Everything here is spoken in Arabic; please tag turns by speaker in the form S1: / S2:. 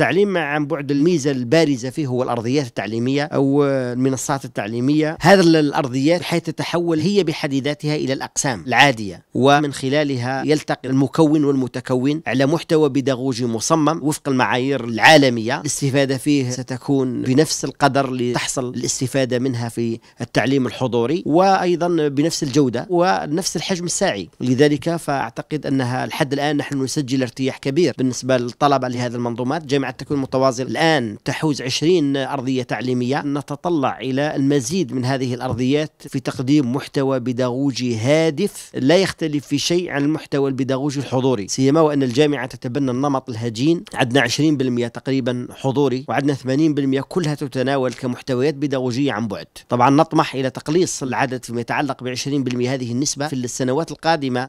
S1: التعليم عن بعد الميزه البارزه فيه هو الارضيات التعليميه او المنصات التعليميه، هذه الارضيات بحيث تتحول هي بحد ذاتها الى الاقسام العاديه ومن خلالها يلتقي المكون والمتكون على محتوى بيداغوجي مصمم وفق المعايير العالميه، الاستفاده فيه ستكون بنفس القدر لتحصل الاستفاده منها في التعليم الحضوري وايضا بنفس الجوده ونفس الحجم الساعي، لذلك فاعتقد انها لحد الان نحن نسجل ارتياح كبير بالنسبه للطلبه لهذه المنظومات جمع الجامعة تكون متوازنة الآن تحوز 20 أرضية تعليمية نتطلع إلى المزيد من هذه الأرضيات في تقديم محتوى بيداغوجي هادف لا يختلف في شيء عن المحتوى البيداغوجي الحضوري سيما وأن الجامعة تتبنى النمط الهجين عندنا 20% تقريبا حضوري وعندنا 80% كلها تتناول كمحتويات بيداغوجية عن بعد طبعا نطمح إلى تقليص العدد فيما يتعلق ب 20% هذه النسبة في السنوات القادمة